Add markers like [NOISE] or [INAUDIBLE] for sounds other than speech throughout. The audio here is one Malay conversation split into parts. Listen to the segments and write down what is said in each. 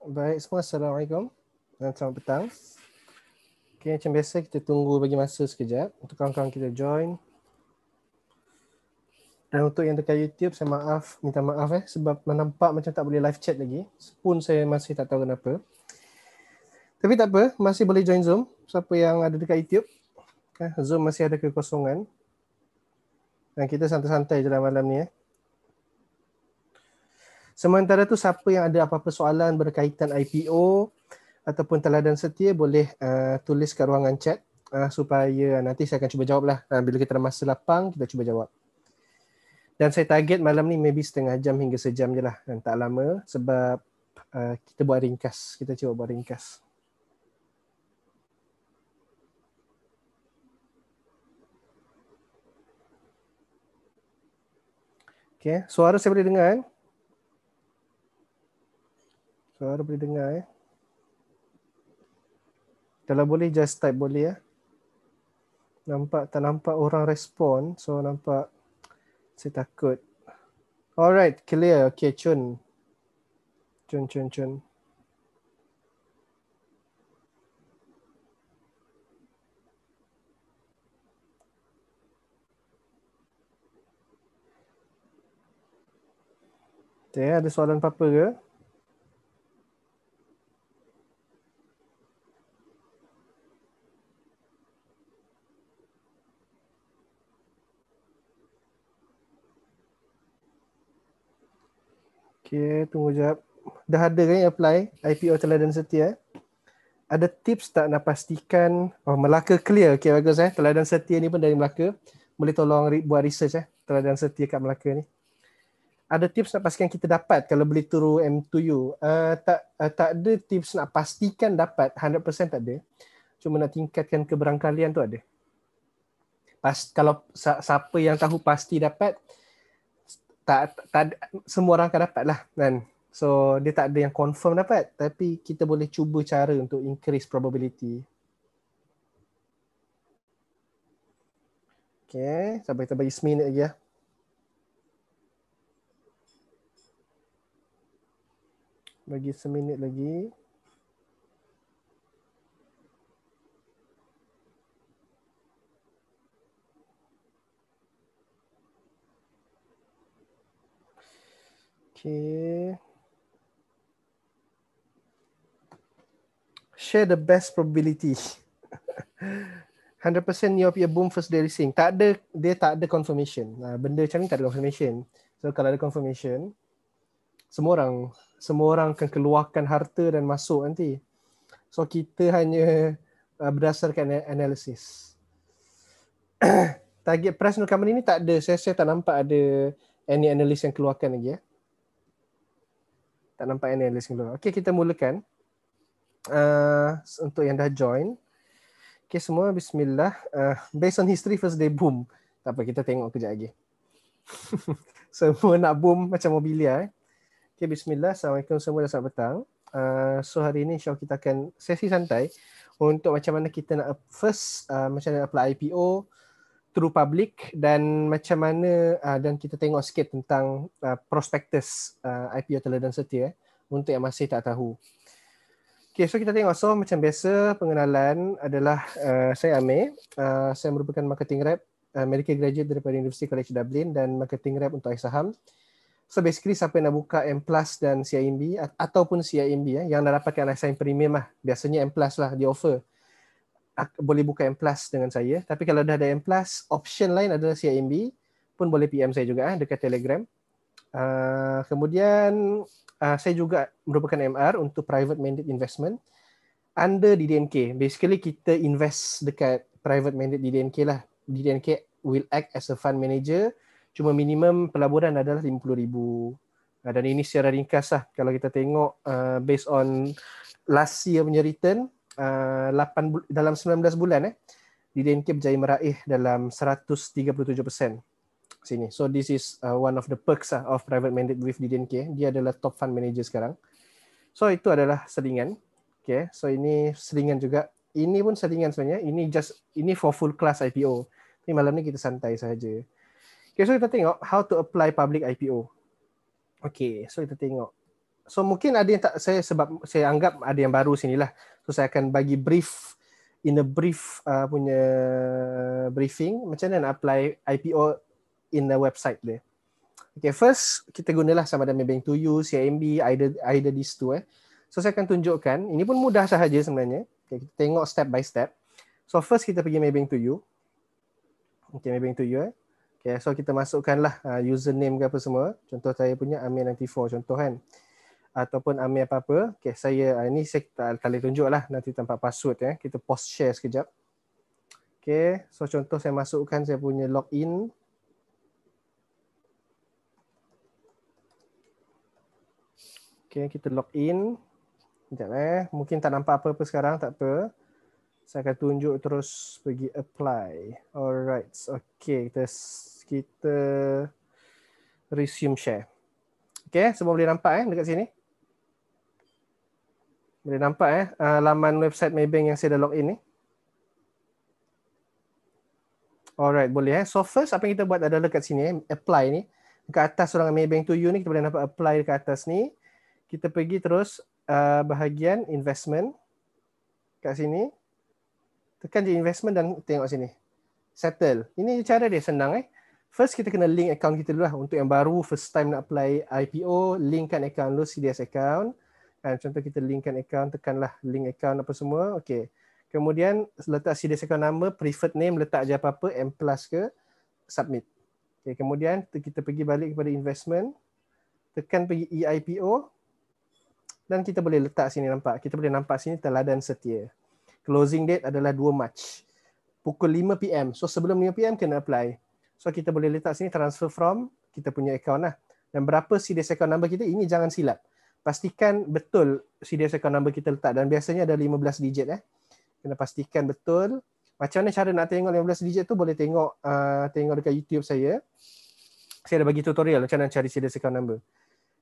Baik semua, Assalamualaikum dan selamat petang. Okay, macam biasa kita tunggu bagi masa sekejap untuk kawan-kawan kita join. Dan untuk yang dekat YouTube, saya maaf, minta maaf eh, sebab menampak macam tak boleh live chat lagi. Sepun saya masih tak tahu kenapa. Tapi tak apa, masih boleh join Zoom. Siapa yang ada dekat YouTube, eh, Zoom masih ada kekosongan. Dan kita santai-santai je dalam malam ni. Eh. Sementara tu siapa yang ada apa-apa soalan berkaitan IPO ataupun teladan setia boleh uh, tulis ke ruangan chat uh, supaya nanti saya akan cuba jawablah. Uh, bila kita ada masa lapang kita cuba jawab. Dan saya target malam ni maybe setengah jam hingga sejam je lah. Dan tak lama sebab uh, kita buat ringkas. Kita cuba buat ringkas. Okay. Suara saya boleh dengar kan? Eh? Suara boleh dengar eh. Kalau boleh just type boleh ya. Eh? Nampak tak nampak orang respon. So nampak saya takut. Alright, clear. Okay, cun. Cun, cun, cun. Okay, ada soalan apa-apa ke? Okay, tunggu jap. Dah ada kan yang apply IPO Teladan Setia? Ada tips tak nak pastikan oh, Melaka clear? Okay, bagus eh. Teladan Setia ni pun dari Melaka. Boleh tolong buat research eh. Teladan Setia kat Melaka ni. Ada tips nak pastikan kita dapat kalau beli turu M2U? Uh, eh, tak, uh, tak ada tips nak pastikan dapat. 100% tak ada. Cuma nak tingkatkan keberangkalian tu ada. Pas, kalau siapa yang tahu pasti dapat, tak, tak semua orang akan dapat lah kan. So dia tak ada yang confirm dapat tapi kita boleh cuba cara untuk increase probability. Okay, sampai kita bagi seminit lagi ya. Bagi seminit lagi. Okay. Share the best probability. 100% you'll be a boom first day racing. Tak ada, dia tak ada confirmation. Nah, benda macam ni tak ada confirmation. So kalau ada confirmation, semua orang semua orang akan keluarkan harta dan masuk nanti. So kita hanya uh, berdasarkan analisis. [COUGHS] target price new company ni tak ada. Saya, saya tak nampak ada any analyst yang keluarkan lagi. Eh. Tak nampak analis dulu. Okey, kita mulakan. Uh, untuk yang dah join. Okey, semua bismillah. Uh, based on history, first day boom. Tak apa, kita tengok kejap lagi. [LAUGHS] semua nak boom macam mobilia. Eh. Okey, bismillah. Assalamualaikum semua dan sampai petang. Uh, so hari ini insyaAllah kita akan sesi santai untuk macam mana kita nak first uh, macam mana apply IPO, through public dan macam mana uh, dan kita tengok sikit tentang uh, prospectus uh, ah, IPO dan setia eh, untuk yang masih tak tahu. Okay, so kita tengok. So macam biasa pengenalan adalah uh, saya Amir. Uh, saya merupakan marketing rep uh, medical graduate daripada University College Dublin dan marketing rep untuk saham. So basically siapa yang nak buka M Plus dan CIMB ataupun CIMB eh, yang dah dapatkan lesen premium lah. Biasanya M Plus lah di offer boleh buka M Plus dengan saya. Tapi kalau dah ada M Plus, option lain adalah CIMB pun boleh PM saya juga eh, dekat Telegram. Ah, kemudian ah, saya juga merupakan MR untuk private mandate investment under DDNK. Basically kita invest dekat private mandate DDNK lah. DDNK will act as a fund manager. Cuma minimum pelaburan adalah RM50,000. Uh, ah, dan ini secara ringkas lah. Kalau kita tengok uh, based on last year punya return, uh, eh, 8 dalam 19 bulan eh DDNK berjaya meraih dalam 137% sini. So this is uh, one of the perks uh, of private mandate with DDNK. Dia adalah top fund manager sekarang. So itu adalah selingan. Okay. So ini selingan juga. Ini pun selingan sebenarnya. Ini just ini for full class IPO. Ini malam ni kita santai saja. Okay, so kita tengok how to apply public IPO. Okay, so kita tengok so mungkin ada yang tak saya sebab saya anggap ada yang baru sini lah. So saya akan bagi brief in a brief uh, punya briefing macam mana nak apply IPO in the website dia. Okay, first kita gunalah sama ada Maybank to you, CIMB, either either these two eh. So saya akan tunjukkan. Ini pun mudah sahaja sebenarnya. Okay, kita tengok step by step. So first kita pergi Maybank to you. Okay, Maybank to you eh. Okay, so kita masukkanlah uh, username ke apa semua. Contoh saya punya Amir 94 contoh kan ataupun ambil apa-apa. Okay, saya uh, ah, ni saya tak, tak tunjuk lah nanti tempat password. Eh. Kita post share sekejap. Okay, so contoh saya masukkan saya punya login. Okay, kita login. Sekejap eh. Mungkin tak nampak apa-apa sekarang, tak apa. Saya akan tunjuk terus pergi apply. Alright, okay. Kita, kita resume share. Okay, semua boleh nampak eh dekat sini. Boleh nampak eh uh, laman website Maybank yang saya dah log in ni. Alright, boleh eh. So first apa yang kita buat adalah dekat sini eh, apply ni. Dekat atas orang Maybank to you ni kita boleh nampak apply dekat atas ni. Kita pergi terus uh, bahagian investment kat sini. Tekan je investment dan tengok sini. Settle. Ini cara dia senang eh. First kita kena link account kita dulu lah untuk yang baru first time nak apply IPO, linkkan account lu CDS account. Kan, contoh kita linkkan account, tekanlah link account apa semua. Okey. Kemudian letak CDS account nama, preferred name, letak je apa-apa, M plus ke, submit. Okey, kemudian kita pergi balik kepada investment, tekan pergi EIPO dan kita boleh letak sini nampak. Kita boleh nampak sini teladan setia. Closing date adalah 2 Mac Pukul 5 PM. So sebelum 5 PM kena apply. So kita boleh letak sini transfer from kita punya account lah. Dan berapa CDS account number kita? Ini jangan silap pastikan betul serial account number kita letak dan biasanya ada 15 digit eh. Kena pastikan betul. Macam mana cara nak tengok 15 digit tu boleh tengok uh, tengok dekat YouTube saya. Saya ada bagi tutorial macam mana cari serial account number.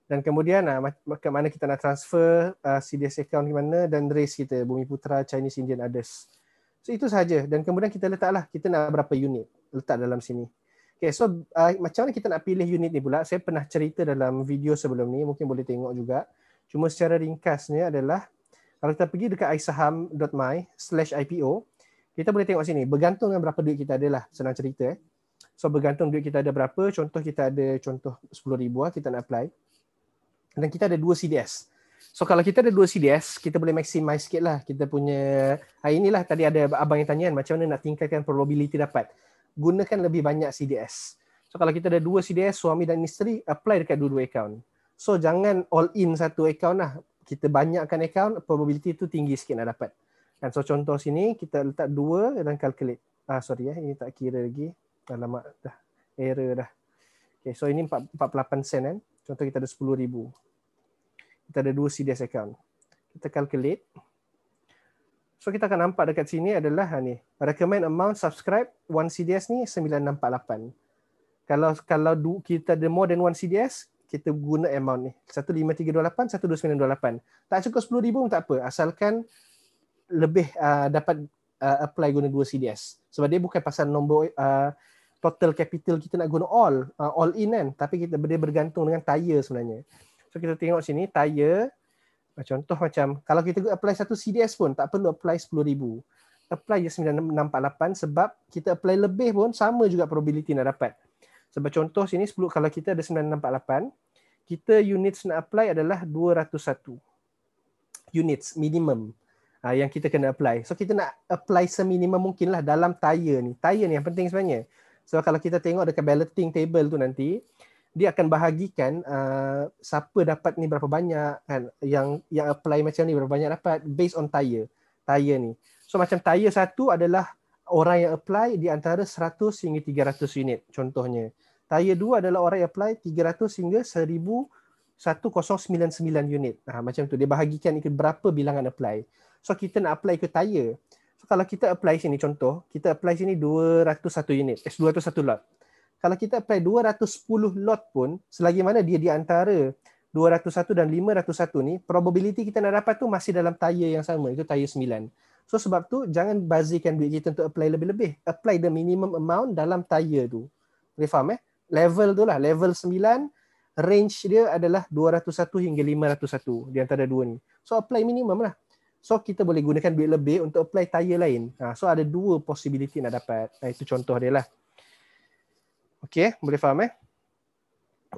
Dan kemudian uh, macam mana kita nak transfer uh, CDS account ke mana dan race kita, Bumi Putra, Chinese Indian Others. So itu saja Dan kemudian kita letaklah kita nak berapa unit letak dalam sini. Okay, so uh, macam mana kita nak pilih unit ni pula? Saya pernah cerita dalam video sebelum ni, mungkin boleh tengok juga. Cuma secara ringkasnya adalah, kalau kita pergi dekat iSaham.my slash IPO, kita boleh tengok sini, bergantung dengan berapa duit kita ada lah, senang cerita. Eh. So bergantung duit kita ada berapa, contoh kita ada contoh RM10,000 lah kita nak apply. Dan kita ada dua CDS. So kalau kita ada dua CDS, kita boleh maximize sikit lah. Kita punya, hari ah, inilah tadi ada abang yang tanya kan, macam mana nak tingkatkan probability dapat gunakan lebih banyak CDS. So kalau kita ada dua CDS, suami dan isteri, apply dekat dua-dua account. So jangan all in satu account lah. Kita banyakkan account, probability tu tinggi sikit nak dapat. Kan so contoh sini, kita letak dua dan calculate. Ah, sorry ya, ini tak kira lagi. Alamak, ah, dah. Error dah. Okay, so ini 48 sen kan. Contoh kita ada 10,000. Kita ada dua CDS account. Kita calculate. So kita akan nampak dekat sini adalah ha, ni, recommend amount subscribe 1 CDS ni 9648. Kalau kalau kita ada more than 1 CDS, kita guna amount ni. 15328, 12928. Tak cukup 10,000 pun tak apa. Asalkan lebih uh, dapat uh, apply guna 2 CDS. Sebab dia bukan pasal nombor uh, total capital kita nak guna all. Uh, all in kan. Tapi kita dia bergantung dengan tyre sebenarnya. So kita tengok sini, tyre. Contoh macam kalau kita apply satu CDS pun tak perlu apply 10,000. Apply je 9648 sebab kita apply lebih pun sama juga probability nak dapat. Sebab contoh sini 10 kalau kita ada 9648, kita units nak apply adalah 201 units minimum ah, yang kita kena apply. So kita nak apply seminimum mungkin lah dalam tire ni. Tire ni yang penting sebenarnya. So kalau kita tengok dekat balloting table tu nanti, dia akan bahagikan uh, siapa dapat ni berapa banyak kan yang yang apply macam ni berapa banyak dapat based on tier tier ni so macam tier satu adalah orang yang apply di antara 100 hingga 300 unit contohnya Tier dua adalah orang yang apply 300 hingga 1099 unit ha, macam tu dia bahagikan ikut berapa bilangan apply so kita nak apply ikut tier. so kalau kita apply sini contoh kita apply sini 201 unit eh, 201 lot kalau kita apply 210 lot pun selagi mana dia di antara 201 dan 501 ni probability kita nak dapat tu masih dalam tayar yang sama itu tayar 9 so sebab tu jangan bazirkan duit kita untuk apply lebih-lebih apply the minimum amount dalam tayar tu boleh faham eh level tu lah level 9 range dia adalah 201 hingga 501 di antara dua ni so apply minimum lah So kita boleh gunakan duit lebih untuk apply tayar lain. Ha, so ada dua possibility nak dapat. Ha, itu contoh dia lah. Okay, boleh faham eh?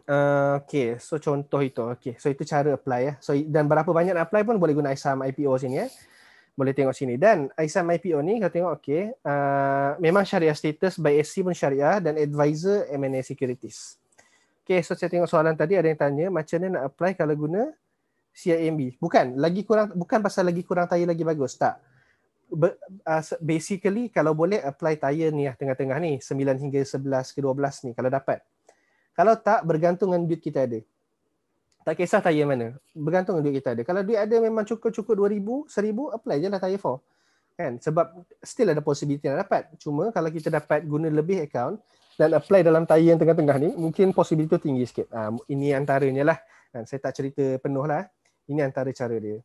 Uh, ah, okay, so contoh itu. Okay, so itu cara apply ya. So dan berapa banyak nak apply pun boleh guna ISAM IPO sini ya. Boleh tengok sini. Dan ISAM IPO ni kalau tengok okay, uh, ah, memang syariah status by SC pun syariah dan advisor M&A securities. Okay, so saya tengok soalan tadi ada yang tanya macam mana nak apply kalau guna CIMB. Bukan, lagi kurang bukan pasal lagi kurang tayar lagi bagus. Tak. Uh, basically kalau boleh apply tire ni lah tengah-tengah ni 9 hingga 11 ke 12 ni kalau dapat kalau tak bergantung dengan duit kita ada tak kisah tire mana bergantung dengan duit kita ada kalau duit ada memang cukup-cukup 2000 1000 apply je lah tire 4 kan sebab still ada possibility nak dapat cuma kalau kita dapat guna lebih account dan apply dalam tayar yang tengah-tengah ni mungkin possibility tinggi sikit ha, ini antaranya lah kan, saya tak cerita penuh lah ini antara cara dia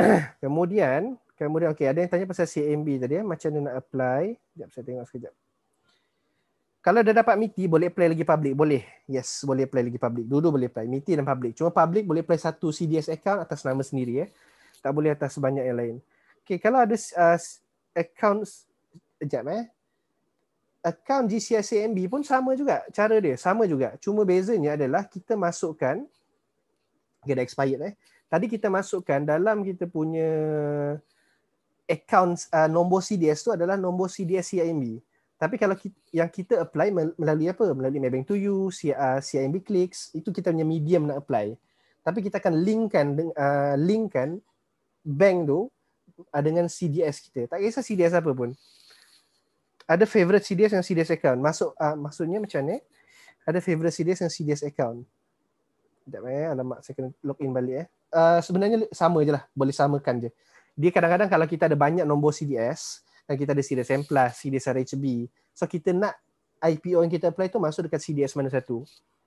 [CLEARS THROAT] kemudian, kemudian okey ada yang tanya pasal CMB tadi ya, macam mana nak apply? Jap saya tengok sekejap. Kalau dah dapat MITI boleh apply lagi public, boleh. Yes, boleh apply lagi public. Dulu boleh apply MITI dan public. Cuma public boleh apply satu CDS account atas nama sendiri ya. Tak boleh atas banyak yang lain. Okey, kalau ada uh, account sekejap eh. Account GCSAMB pun sama juga cara dia, sama juga. Cuma bezanya adalah kita masukkan okay, expired eh tadi kita masukkan dalam kita punya account uh, nombor CDS tu adalah nombor CDS CIMB. Tapi kalau kita, yang kita apply melalui apa? Melalui Maybank to you, CIMB uh, Clicks, itu kita punya medium nak apply. Tapi kita akan linkkan uh, linkkan bank tu uh, dengan CDS kita. Tak kisah CDS apa pun. Ada favorite CDS yang CDS account. Masuk uh, maksudnya macam ni. Ada favorite CDS yang CDS account. Tak payah. Eh. Alamat saya kena in balik eh. Eh, sebenarnya sama je lah. Boleh samakan je. Dia kadang-kadang kalau kita ada banyak nombor CDS dan kita ada CDS M+, CDS RHB. So kita nak IPO yang kita apply tu masuk dekat CDS mana satu.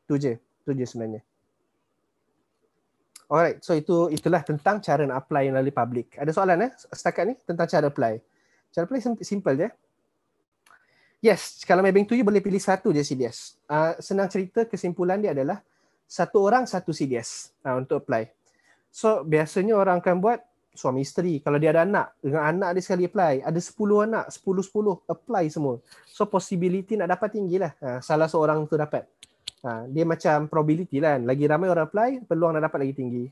Tu je. Tu je sebenarnya. Alright, so itu itulah tentang cara nak apply melalui public. Ada soalan eh setakat ni tentang cara apply. Cara apply simple je. Yes, kalau Maybank tu you boleh pilih satu je CDS. Uh, ah, senang cerita kesimpulan dia adalah satu orang satu CDS uh, ah, untuk apply. So biasanya orang akan buat suami isteri. Kalau dia ada anak, dengan anak dia sekali apply. Ada 10 anak, 10-10 apply semua. So possibility nak dapat tinggilah. Ha, salah seorang tu dapat. Ha, dia macam probability lah kan. Lagi ramai orang apply, peluang nak dapat lagi tinggi.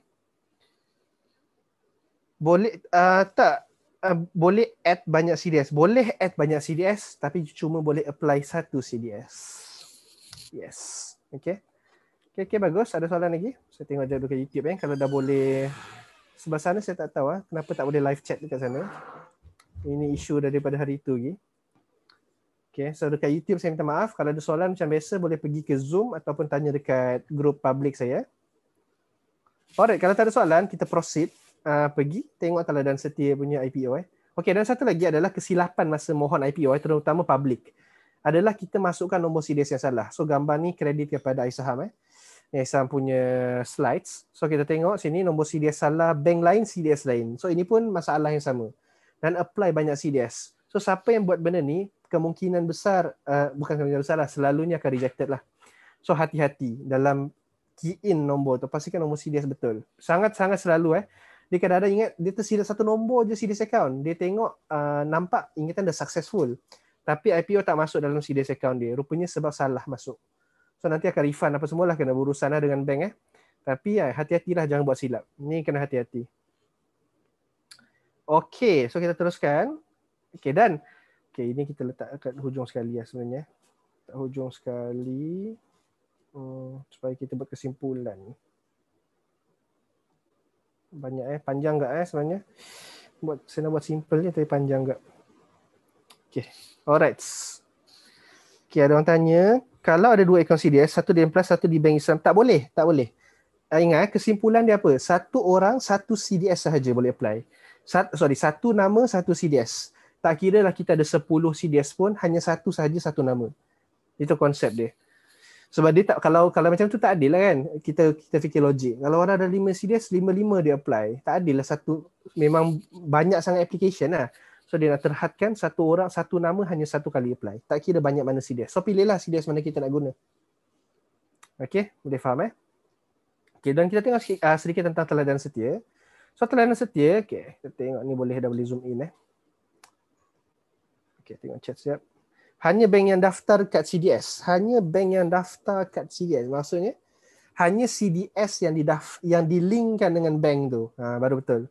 Boleh uh, tak? Uh, boleh add banyak CDS. Boleh add banyak CDS tapi cuma boleh apply satu CDS. Yes. Okay. Okay, okay, bagus. Ada soalan lagi? Saya tengok je dekat YouTube eh. Kalau dah boleh. Sebab sana saya tak tahu ah kenapa tak boleh live chat dekat sana. Ini isu daripada hari itu lagi. Okay, so dekat YouTube saya minta maaf. Kalau ada soalan macam biasa boleh pergi ke Zoom ataupun tanya dekat grup public saya. Alright, kalau tak ada soalan, kita proceed uh, pergi tengok kalau dan setia punya IPO eh. Okay, dan satu lagi adalah kesilapan masa mohon IPO eh, terutama public adalah kita masukkan nombor series yang salah. So gambar ni kredit kepada iSaham eh. Yayasan punya slides. So kita tengok sini nombor CDS salah, bank lain, CDS lain. So ini pun masalah yang sama. Dan apply banyak CDS. So siapa yang buat benda ni, kemungkinan besar, uh, bukan kemungkinan besar lah, selalunya akan rejected lah. So hati-hati dalam key in nombor tu, pastikan nombor CDS betul. Sangat-sangat selalu eh. Dia kadang-kadang ingat, dia tersilap satu nombor je CDS account. Dia tengok, uh, nampak ingatan dah successful. Tapi IPO tak masuk dalam CDS account dia. Rupanya sebab salah masuk. So nanti akan refund apa semualah kena berurusan lah dengan bank eh. Tapi ya, hati-hatilah jangan buat silap. Ni kena hati-hati. Okay, so kita teruskan. Okay, dan okay, ini kita letak kat hujung sekali ya sebenarnya. Kat hujung sekali hmm, supaya kita buat kesimpulan. Banyak eh, panjang gak eh sebenarnya. Buat saya nak buat simple je tapi panjang gak. Okay, alright. Okay, ada orang tanya, kalau ada dua akaun CDS, satu di Plus, satu di Bank Islam, tak boleh, tak boleh. Ah, ingat kesimpulan dia apa? Satu orang, satu CDS sahaja boleh apply. Sat, sorry, satu nama, satu CDS. Tak kira lah kita ada sepuluh CDS pun, hanya satu sahaja, satu nama. Itu konsep dia. Sebab dia tak, kalau kalau macam tu tak adil lah kan? Kita kita fikir logik. Kalau orang ada lima CDS, lima lima dia apply. Tak adil lah satu, memang banyak sangat application lah. So dia nak terhadkan satu orang, satu nama hanya satu kali apply. Tak kira banyak mana CDS. So pilihlah CDS mana kita nak guna. Okay, boleh faham eh? Okay, dan kita tengok sedikit, uh, ah, sedikit tentang teladan setia. So teladan setia, okay. Kita tengok ni boleh dah boleh zoom in eh. Okay, tengok chat siap. Hanya bank yang daftar kat CDS. Hanya bank yang daftar kat CDS. Maksudnya, hanya CDS yang didaf yang dilinkkan dengan bank tu. Ha, baru betul.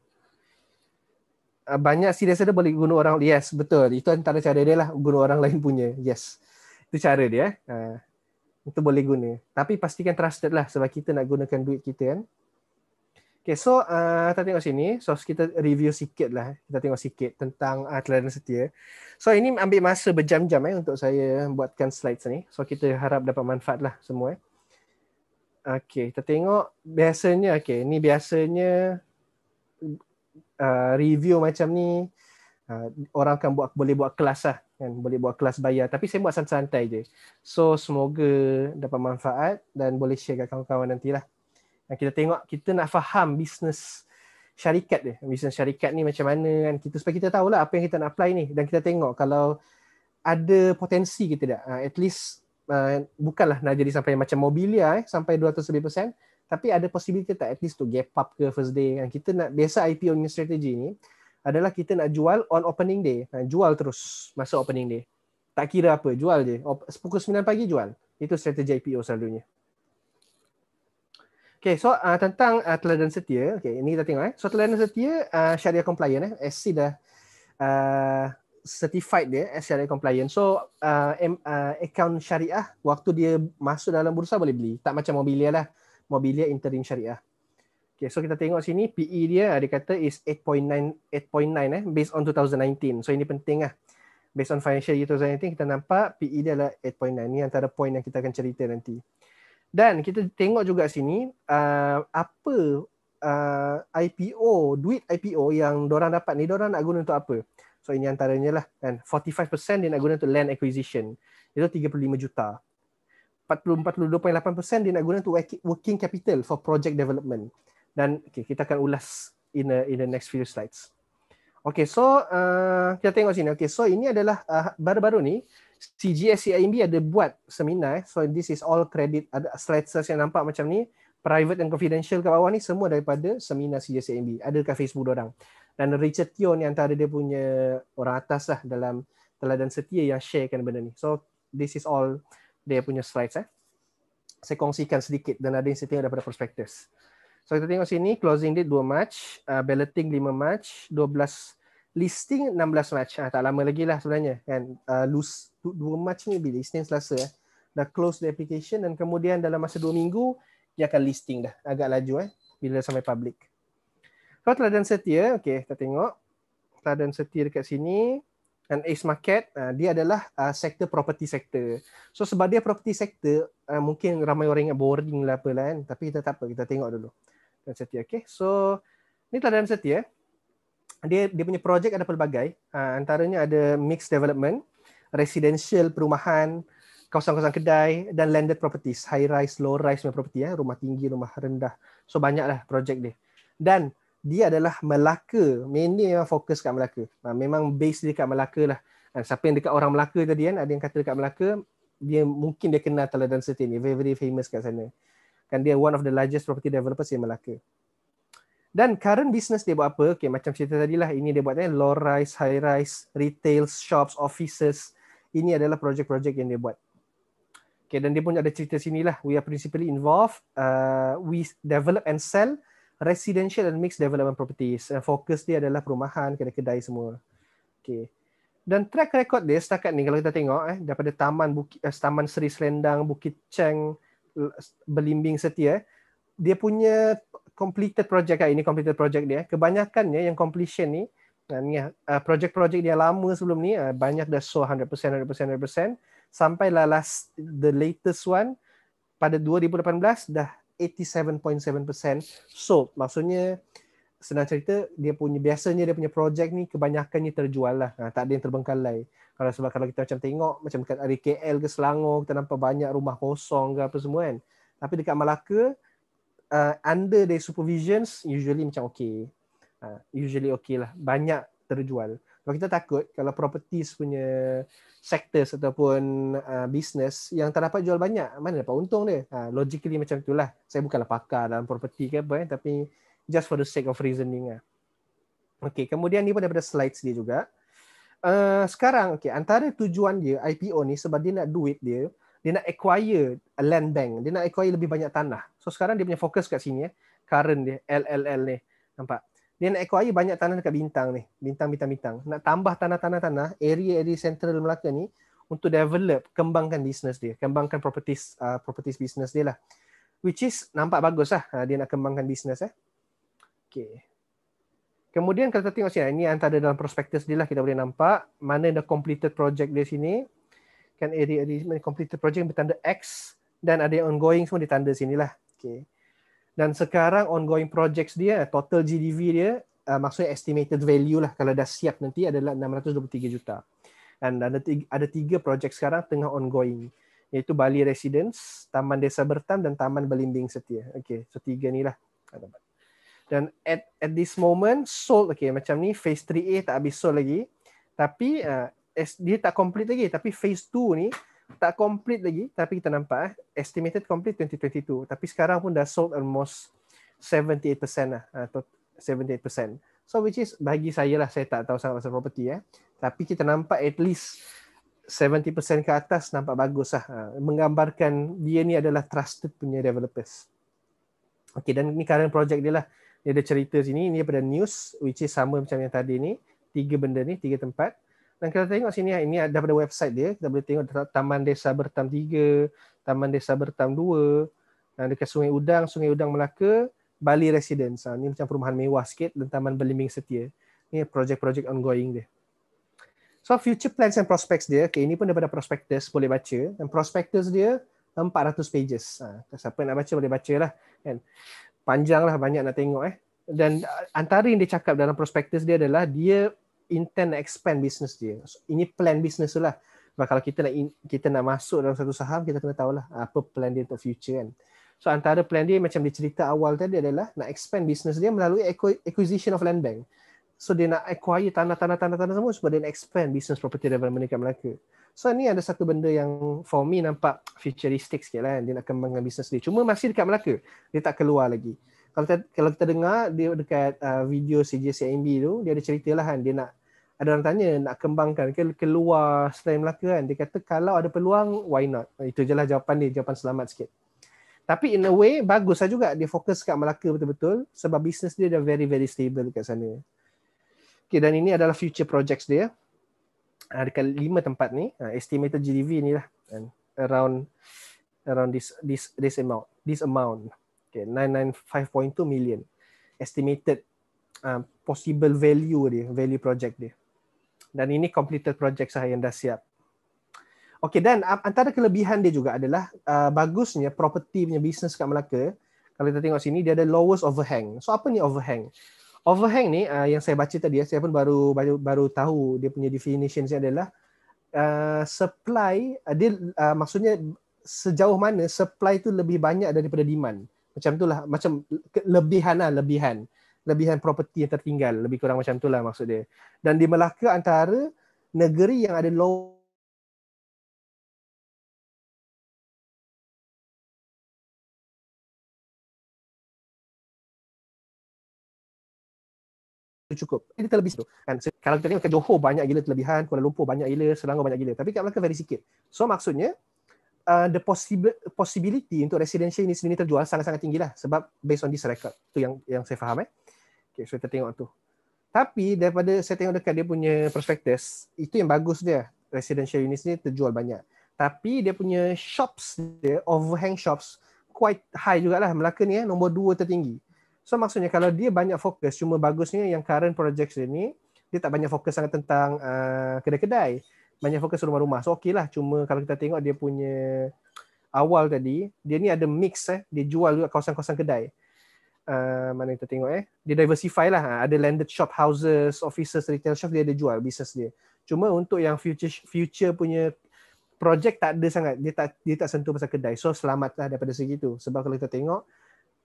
Ah, banyak serius ada boleh guna orang yes betul itu antara cara dia lah guna orang [LAUGHS] lain punya yes itu cara dia uh, itu boleh guna tapi pastikan trusted lah sebab kita nak gunakan duit kita kan Okay, so uh, kita tengok sini. So kita review sikit lah. Eh. Kita tengok sikit tentang uh, teladan setia. So ini ambil masa berjam-jam eh, untuk saya buatkan slides ni. So kita harap dapat manfaat lah semua. Eh. Okay, kita tengok biasanya. Okay, ni biasanya Uh, review macam ni uh, orang akan buat boleh buat kelas lah kan boleh buat kelas bayar tapi saya buat santai-santai je so semoga dapat manfaat dan boleh share kat kawan-kawan nantilah dan kita tengok kita nak faham bisnes syarikat dia bisnes syarikat ni macam mana kan kita supaya kita tahu lah apa yang kita nak apply ni dan kita tengok kalau ada potensi kita tak uh, at least uh, bukanlah nak jadi sampai macam mobilia eh sampai 200 lebih persen tapi ada possibility tak at least to gap up ke first day kan kita nak biasa IPO ni strategi ni adalah kita nak jual on opening day nah, jual terus masa opening day tak kira apa jual je pukul 9 pagi jual itu strategi IPO selalunya Okay, so uh, tentang uh, teladan setia, okay, ini kita tengok. Eh. So teladan setia, uh, syariah compliant, eh. SC dah uh, certified dia as eh, syariah compliant. So uh, M, uh, account syariah waktu dia masuk dalam bursa boleh beli. Tak macam mobilialah. Mobilia Interim Syariah. Okay, so kita tengok sini PE dia ada kata is 8.9 8.9 eh based on 2019. So ini penting lah. Based on financial year 2019 kita nampak PE dia adalah 8.9. ni antara point yang kita akan cerita nanti. Dan kita tengok juga sini uh, apa uh, IPO, duit IPO yang diorang dapat ni diorang nak guna untuk apa? So ini antaranya lah kan 45% dia nak guna untuk land acquisition. Itu 35 juta. 40 dia nak guna untuk working capital for project development dan okay, kita akan ulas in the in the next few slides. Okay, so uh, kita tengok sini. Okay, so ini adalah uh, baru-baru ni CGS CGSCIMB ada buat seminar. Eh. So this is all credit ada slides yang nampak macam ni private and confidential kat bawah ni semua daripada seminar CGSCIMB. Ada dekat Facebook dia orang. Dan Richard Tion yang antara dia punya orang atas lah dalam teladan setia yang sharekan benda ni. So this is all dia punya slides eh. Saya kongsikan sedikit dan ada yang saya tengok daripada prospectus. So kita tengok sini closing date 2 March, uh, balloting 5 March, 12 listing 16 March. Ah, tak lama lagi lah sebenarnya kan. Uh, lose, 2 March ni bila listing Selasa eh. Dah close the application dan kemudian dalam masa 2 minggu dia akan listing dah. Agak laju eh bila sampai public. So dan setia, okey kita tengok. dan setia dekat sini dan Ace Market uh, dia adalah uh, sektor property sector. So sebab dia property sector uh, mungkin ramai orang ingat boring lah apa kan tapi kita tak apa kita tengok dulu. Dan setia okey. So ni telah dan setia. Eh. Dia dia punya projek ada pelbagai antaranya ada mixed development, residential perumahan, kawasan-kawasan kedai dan landed properties, high rise, low rise punya property ya, eh. rumah tinggi, rumah rendah. So banyaklah projek dia. Dan dia adalah Melaka. Mainly memang fokus kat Melaka. Ha, memang base dia kat Melaka lah. Ha, siapa yang dekat orang Melaka tadi kan, ada yang kata dekat Melaka, dia mungkin dia kenal Teladan Serti ni. Very, very famous kat sana. Kan dia one of the largest property developer in Melaka. Dan current business dia buat apa? Okay, macam cerita tadi lah. Ini dia buat ni, eh, low rise, high rise, retail, shops, offices. Ini adalah projek-projek yang dia buat. Okay, dan dia pun ada cerita sini lah. We are principally involved. Uh, we develop and sell residential and mixed development properties dan eh, fokus dia adalah perumahan, kedai-kedai semua. Okay. Dan track record dia setakat ni kalau kita tengok eh daripada Taman Bukit eh, Taman Seri Selendang, Bukit Cheng, Belimbing Setia, eh, dia punya completed project ini completed project dia. Eh, kebanyakannya yang completion ni dan ya, project-project dia lama sebelum ni banyak dah so 100% 100% 100% sampai lah last the latest one pada 2018 dah 87.7%. So, maksudnya senang cerita dia punya biasanya dia punya projek ni kebanyakannya terjual lah. Ha, tak ada yang terbengkalai. Kalau sebab kalau kita macam tengok macam dekat dari KL ke Selangor kita nampak banyak rumah kosong ke apa semua kan. Tapi dekat Melaka uh, under the supervisions usually macam okay. Uh, usually okay lah. Banyak terjual. Sebab kita takut kalau properties punya sectors ataupun uh, business yang tak dapat jual banyak, mana dapat untung dia? Ha, logically macam itulah. Saya bukanlah pakar dalam property ke apa, eh, tapi just for the sake of reasoning. Eh. Ah. Okay, kemudian ni pun daripada slides dia juga. Uh, sekarang, okay, antara tujuan dia IPO ni sebab dia nak duit dia, dia nak acquire a land bank. Dia nak acquire lebih banyak tanah. So sekarang dia punya fokus kat sini. Eh. Current dia, LLL ni. Nampak? dia nak acquire banyak tanah dekat bintang ni. Bintang-bintang-bintang. Nak tambah tanah-tanah-tanah, area-area central Melaka ni untuk develop, kembangkan bisnes dia. Kembangkan properties uh, properties bisnes dia lah. Which is nampak bagus lah uh, dia nak kembangkan bisnes eh. Okay. Kemudian kalau kita tengok sini, ini antara dalam prospectus dia lah kita boleh nampak mana the completed project dia sini. Kan area-area completed project bertanda X dan ada yang ongoing semua ditanda lah. Okay. Dan sekarang ongoing projects dia, total GDV dia, uh, maksudnya estimated value lah kalau dah siap nanti adalah 623 juta. Dan ada tiga, ada tiga projek sekarang tengah ongoing iaitu Bali Residence, Taman Desa Bertam dan Taman Belimbing Setia. Okey, so tiga ni lah. Dan at at this moment sold okey macam ni phase 3A tak habis sold lagi. Tapi uh, dia tak complete lagi tapi phase 2 ni tak complete lagi tapi kita nampak eh estimated complete 2022 tapi sekarang pun dah sold almost 78% lah atau ah, 78%. So which is bagi saya lah saya tak tahu sangat pasal property eh tapi kita nampak at least 70% ke atas nampak bagus lah. Ah, menggambarkan dia ni adalah trusted punya developers. Okay dan ni current project dia lah. Dia ada cerita sini, ini daripada news which is sama macam yang tadi ni. Tiga benda ni, tiga tempat. Dan kita tengok sini ini ada pada website dia. Kita boleh tengok Taman Desa Bertam 3, Taman Desa Bertam 2, dan eh, dekat Sungai Udang, Sungai Udang Melaka, Bali Residence. ini ah, macam perumahan mewah sikit dan Taman Belimbing Setia. Ini projek-projek ongoing dia. So future plans and prospects dia, okay, ini pun daripada prospectus boleh baca. Dan prospectus dia 400 pages. Ha, siapa nak baca boleh baca lah. Kan? Panjang lah banyak nak tengok eh. Dan ah, antara yang dia cakap dalam prospectus dia adalah dia intend expand business dia. So, ini plan business lah. Sebab kalau kita nak in, kita nak masuk dalam satu saham, kita kena tahu lah apa plan dia untuk future kan. So antara plan dia macam dia cerita awal tadi adalah nak expand business dia melalui acquisition of land bank. So dia nak acquire tanah-tanah-tanah-tanah semua supaya dia nak expand business property development dekat Melaka. So ni ada satu benda yang for me nampak futuristic sikit lah kan. Dia nak kembangkan business dia. Cuma masih dekat Melaka. Dia tak keluar lagi. Kalau kita, kalau kita dengar dia dekat uh, video CJCIMB tu, dia ada cerita lah kan. Dia nak ada orang tanya nak kembangkan ke keluar Selain Melaka kan dia kata kalau ada peluang why not itu jelah jawapan dia jawapan selamat sikit tapi in a way baguslah juga dia fokus kat Melaka betul-betul sebab bisnes dia dah very very stable kat sana okay, dan ini adalah future projects dia ah, dekat lima tempat ni ah, estimated GDV ni lah around around this this this amount this amount okay 995.2 million estimated um, possible value dia value project dia dan ini completed project saya yang dah siap. Okey dan antara kelebihan dia juga adalah uh, bagusnya property punya business kat Melaka kalau kita tengok sini dia ada lowest overhang. So apa ni overhang? Overhang ni uh, yang saya baca tadi eh, saya pun baru baru, baru tahu dia punya definition dia adalah uh, supply uh, dia uh, maksudnya sejauh mana supply tu lebih banyak daripada demand. Macam itulah macam kelebihanlah lebihan. Lah, lebihan kelebihan property yang tertinggal lebih kurang macam itulah maksud dia dan di Melaka antara negeri yang ada low cukup. Ini terlebih tu Kan? kalau kita tengok ke Johor banyak gila kelebihan, Kuala Lumpur banyak gila, Selangor banyak gila. Tapi kat Melaka very sikit. So maksudnya, uh, the possibility untuk residential ini sendiri terjual sangat-sangat tinggilah Sebab based on this record. tu yang yang saya faham. Eh. Okay, so kita tengok tu. Tapi daripada saya tengok dekat dia punya prospectus, itu yang bagus dia. Residential units ni terjual banyak. Tapi dia punya shops dia, overhang shops, quite high jugalah. Melaka ni eh, nombor dua tertinggi. So maksudnya kalau dia banyak fokus, cuma bagusnya yang current projects dia ni, dia tak banyak fokus sangat tentang uh, kedai-kedai. Banyak fokus rumah-rumah. So okey lah. Cuma kalau kita tengok dia punya awal tadi, dia ni ada mix eh. Dia jual juga kawasan-kawasan kedai. Ah, mana kita tengok eh dia diversify lah ah, ada landed shop houses offices retail shop dia ada jual bisnes dia cuma untuk yang future future punya project tak ada sangat dia tak dia tak sentuh pasal kedai so selamatlah daripada segi tu sebab kalau kita tengok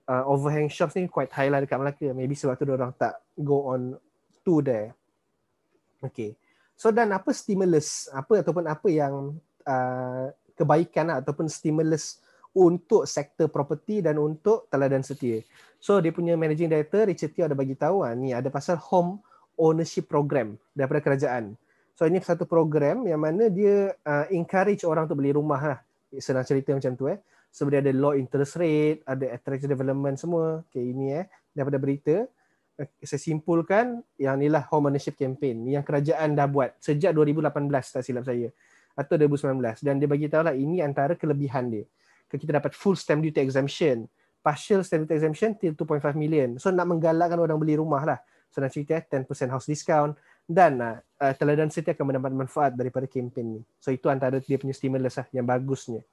uh, overhang shops ni quite high lah dekat Melaka maybe sebab tu orang tak go on to there okay so dan apa stimulus apa ataupun apa yang uh, kebaikan lah, ataupun stimulus untuk sektor property dan untuk teladan setia So dia punya managing director Richard Teo ada bagi tahu ah ni ada pasal home ownership program daripada kerajaan. So ini satu program yang mana dia uh, encourage orang untuk beli rumah lah. Senang cerita macam tu eh. So dia ada low interest rate, ada attractive development semua. Okay ini eh daripada berita eh, saya simpulkan yang inilah home ownership campaign yang kerajaan dah buat sejak 2018 tak silap saya atau 2019 dan dia bagi tahu lah ini antara kelebihan dia. Kita dapat full stamp duty exemption partial stamp duty exemption till 2.5 million. So nak menggalakkan orang beli rumah lah. So nak cerita 10% eh, house discount dan uh, uh teladan city akan mendapat manfaat daripada kempen ni. So itu antara dia punya stimulus lah yang bagusnya.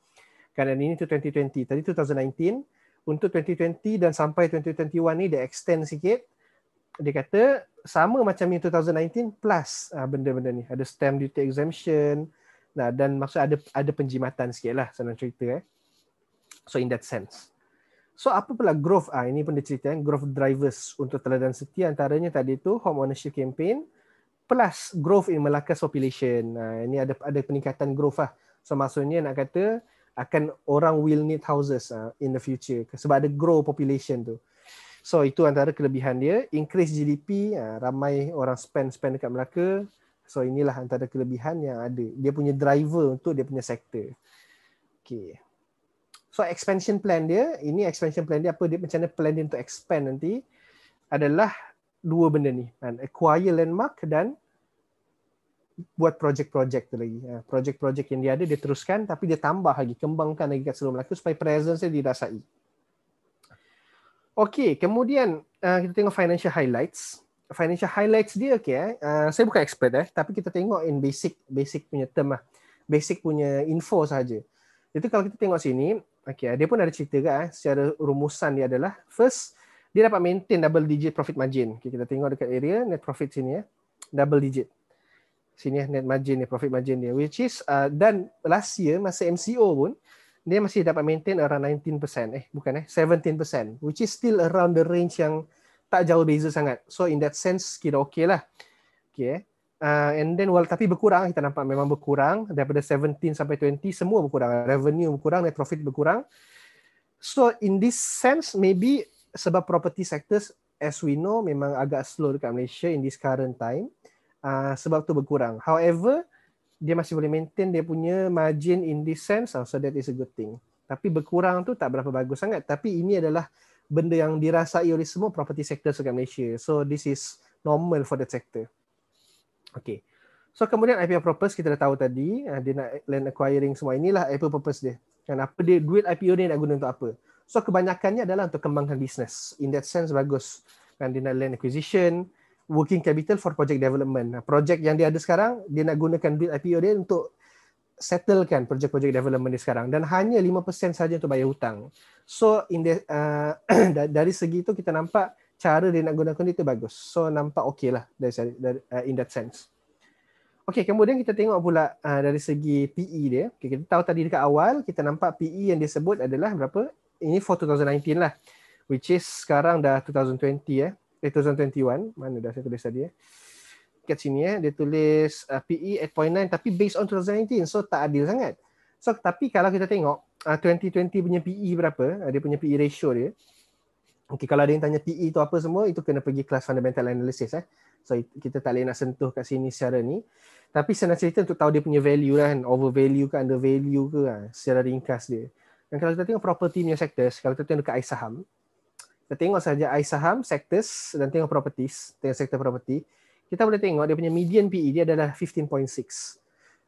Kerana ini tu 2020. Tadi 2019. Untuk 2020 dan sampai 2021 ni dia extend sikit. Dia kata sama macam ni 2019 plus uh, benda-benda ni. Ada stamp duty exemption. Nah, dan maksud ada ada penjimatan sikit lah senang cerita eh. So in that sense. So apa pula growth ah ini pun cerita kan growth drivers untuk teladan setia antaranya tadi tu home ownership campaign plus growth in Melaka's population. Nah ini ada ada peningkatan growth ah. So maksudnya nak kata akan orang will need houses ah, in the future sebab ada grow population tu. So itu antara kelebihan dia, increase GDP, ah, ramai orang spend spend dekat Melaka. So inilah antara kelebihan yang ada. Dia punya driver untuk dia punya sektor. Okay. So expansion plan dia, ini expansion plan dia apa dia macam mana plan dia untuk expand nanti adalah dua benda ni. Kan? Acquire landmark dan buat project-project tu lagi. Ha, project-project yang dia ada dia teruskan tapi dia tambah lagi, kembangkan lagi kat seluruh Melaka supaya presence dia dirasai. Okey, kemudian uh, kita tengok financial highlights. Financial highlights dia okey eh. Uh, saya bukan expert eh, tapi kita tengok in basic basic punya term lah. Basic punya info saja. Itu kalau kita tengok sini, Okay, dia pun ada cerita kan secara rumusan dia adalah first dia dapat maintain double digit profit margin. Okay, kita tengok dekat area net profit sini ya. Double digit. Sini ya net margin ni profit margin dia which is uh, dan last year masa MCO pun dia masih dapat maintain around 19% eh bukan eh 17% which is still around the range yang tak jauh beza sangat. So in that sense kira okay lah. Okay. Eh uh, and then well tapi berkurang kita nampak memang berkurang daripada 17 sampai 20 semua berkurang revenue berkurang net profit berkurang so in this sense maybe sebab property sectors as we know memang agak slow dekat Malaysia in this current time uh, sebab tu berkurang however dia masih boleh maintain dia punya margin in this sense ah, so that is a good thing tapi berkurang tu tak berapa bagus sangat tapi ini adalah benda yang dirasai oleh semua property sectors dekat Malaysia so this is normal for the sector. Okay. So kemudian IPO purpose kita dah tahu tadi. Eh, dia nak land acquiring semua inilah IPO purpose dia. Dan apa dia, duit IPO dia nak guna untuk apa. So kebanyakannya adalah untuk kembangkan bisnes. In that sense bagus. Kan dia nak land acquisition, working capital for project development. Projek yang dia ada sekarang, dia nak gunakan duit IPO dia untuk settlekan projek-projek development dia sekarang. Dan hanya 5% saja untuk bayar hutang. So in the, uh, [CLEARS THROAT] dari segi itu kita nampak cara dia nak gunakan itu bagus. So nampak okey lah dari, dari, uh, in that sense. Okay, kemudian kita tengok pula uh, dari segi PE dia. Okay, kita tahu tadi dekat awal, kita nampak PE yang dia sebut adalah berapa? Ini for 2019 lah. Which is sekarang dah 2020 eh. Eh, 2021. Mana dah saya tulis tadi eh. Kat sini eh. Dia tulis uh, PE 8.9 tapi based on 2019. So, tak adil sangat. So, tapi kalau kita tengok uh, 2020 punya PE berapa, uh, dia punya PE ratio dia. Okay, kalau ada yang tanya PE itu apa semua, itu kena pergi kelas fundamental analysis. Eh. So, kita tak boleh nak sentuh kat sini secara ni. Tapi senang cerita untuk tahu dia punya value lah kan, over value ke under value ke kan, secara ringkas dia. Dan kalau kita tengok property punya sectors, kalau kita tengok dekat air saham, kita tengok saja air saham, sectors dan tengok properties, tengok sektor property, kita boleh tengok dia punya median PE dia adalah 15.6.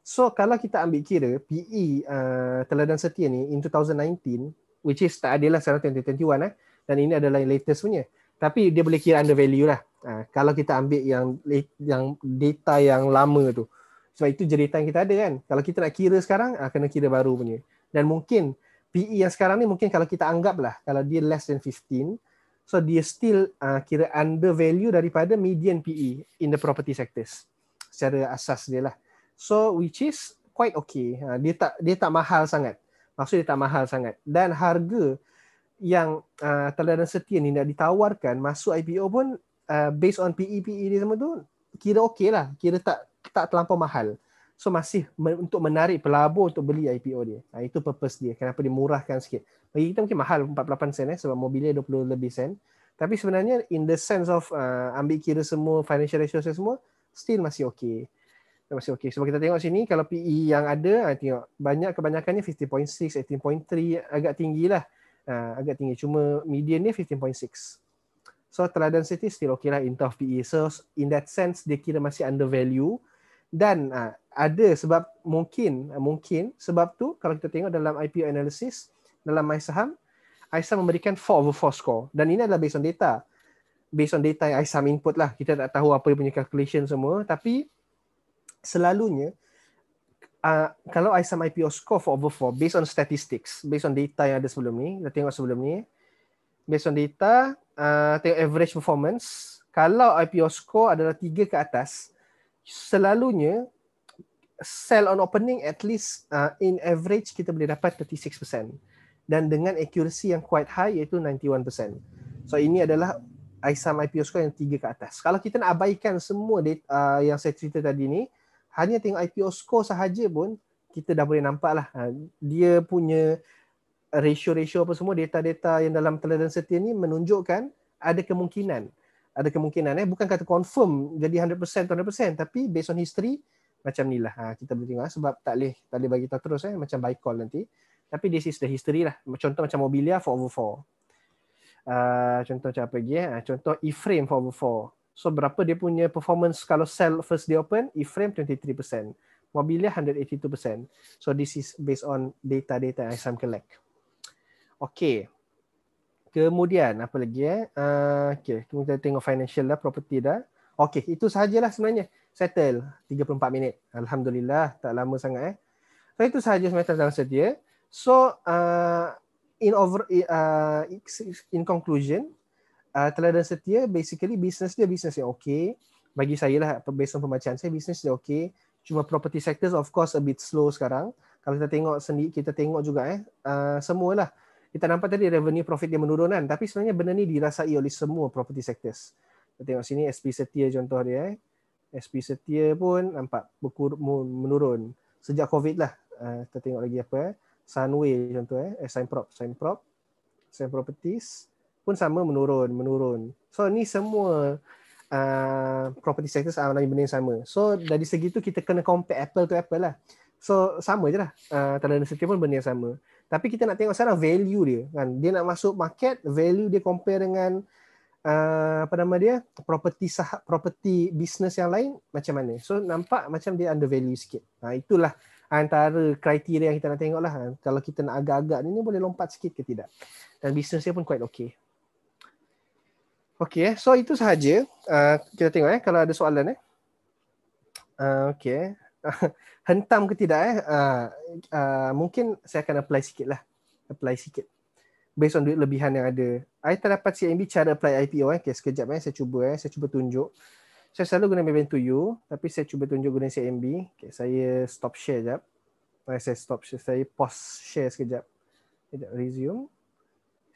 So kalau kita ambil kira PE uh, ah, teladan setia ni in 2019, which is tak adil lah sekarang 2021 eh, dan ini adalah yang latest punya. Tapi dia boleh kira under value lah. Ha, kalau kita ambil yang yang data yang lama tu. Sebab itu jerita yang kita ada kan. Kalau kita nak kira sekarang, ha, kena kira baru punya. Dan mungkin PE yang sekarang ni mungkin kalau kita anggap lah, kalau dia less than 15, so dia still uh, kira under value daripada median PE in the property sectors. Secara asas dia lah. So which is quite okay. Uh, dia tak dia tak mahal sangat. Maksud dia tak mahal sangat. Dan harga yang uh, teladan setia ni nak ditawarkan masuk IPO pun uh, based on PE PE ni semua tu kira okay lah kira tak tak terlampau mahal so masih me- untuk menarik pelabur untuk beli IPO dia nah, ha, itu purpose dia kenapa dia murahkan sikit bagi kita mungkin mahal 48 sen eh, sebab mobilnya 20 lebih sen tapi sebenarnya in the sense of uh, ambil kira semua financial ratio semua still masih okay masih okey. Sebab kita tengok sini kalau PE yang ada, ha, tengok banyak kebanyakannya 50.6, 18.3 agak tinggilah uh, agak tinggi. Cuma median dia 15.6. So teladan city still okay lah in terms PE. So in that sense, dia kira masih undervalue. Dan uh, ada sebab mungkin, uh, mungkin sebab tu kalau kita tengok dalam IPO analysis, dalam my saham, Aisam memberikan 4 over 4 score. Dan ini adalah based on data. Based on data yang Aisam input lah. Kita tak tahu apa dia punya calculation semua. Tapi selalunya, Ah, kalau ISAM IPO score for over 4 based on statistics, based on data yang ada sebelum ni, kita tengok sebelum ni. Based on data, uh, tengok average performance. Kalau IPO score adalah 3 ke atas, selalunya sell on opening at least uh, in average kita boleh dapat 36% dan dengan accuracy yang quite high iaitu 91%. So ini adalah ISAM IPO score yang 3 ke atas. Kalau kita nak abaikan semua data uh, yang saya cerita tadi ni, hanya tengok IPO score sahaja pun kita dah boleh nampak lah ha, dia punya ratio-ratio apa semua data-data yang dalam teladan setia ni menunjukkan ada kemungkinan ada kemungkinan eh bukan kata confirm jadi 100% 100% tapi based on history macam ni lah ha, kita boleh tengok ha, sebab tak boleh tak boleh bagi tahu terus eh macam buy call nanti tapi this is the history lah contoh macam mobilia 4 over 4 uh, ah, contoh macam apa lagi eh contoh e-frame 4 over 4 So berapa dia punya performance kalau sell first dia open, i-frame 23%. Mobilia 182%. So this is based on data-data yang saya collect. Okay. Kemudian apa lagi eh? Uh, okay, kemudian tengok financial lah, property dah. Okay, itu sahajalah sebenarnya. Settle 34 minit. Alhamdulillah, tak lama sangat eh. So itu sahaja sebenarnya tentang setia. So uh, in over uh, in conclusion, uh, ah, teladan setia basically bisnes dia business yang okay bagi saya lah based on pembacaan saya bisnes dia okay cuma property sectors of course a bit slow sekarang kalau kita tengok sendiri kita tengok juga eh uh, semualah kita nampak tadi revenue profit dia menurun kan tapi sebenarnya benda ni dirasai oleh semua property sectors kita tengok sini SP Setia contoh dia eh SP Setia pun nampak berkur- menurun sejak covid lah uh, kita tengok lagi apa eh Sunway contoh eh, eh Sign Prop Sign Prop Sign Properties pun sama menurun menurun so ni semua uh, property sectors alami benda yang sama so dari segi tu kita kena compare apple to apple lah so sama je lah uh, tanah universiti pun benda yang sama tapi kita nak tengok sekarang value dia kan dia nak masuk market value dia compare dengan uh, apa nama dia property sah property business yang lain macam mana so nampak macam dia under value sikit nah ha, uh, itulah antara kriteria yang kita nak tengok lah ha, kalau kita nak agak-agak ni boleh lompat sikit ke tidak dan bisnes dia pun quite okay Okey, eh. so itu sahaja. Uh, kita tengok eh, kalau ada soalan. Eh. Uh, Okey. [LAUGHS] Hentam ke tidak? Eh? Uh, uh, mungkin saya akan apply sikit lah. Apply sikit. Based on duit lebihan yang ada. Saya tak dapat CIMB cara apply IPO. Eh. Okay, sekejap, eh, saya cuba. Eh, saya cuba tunjuk. Saya selalu guna Maven to you. Tapi saya cuba tunjuk guna CMB. Okay, saya stop share sekejap. Eh, saya stop share. Saya pause share sekejap. Sekejap, resume.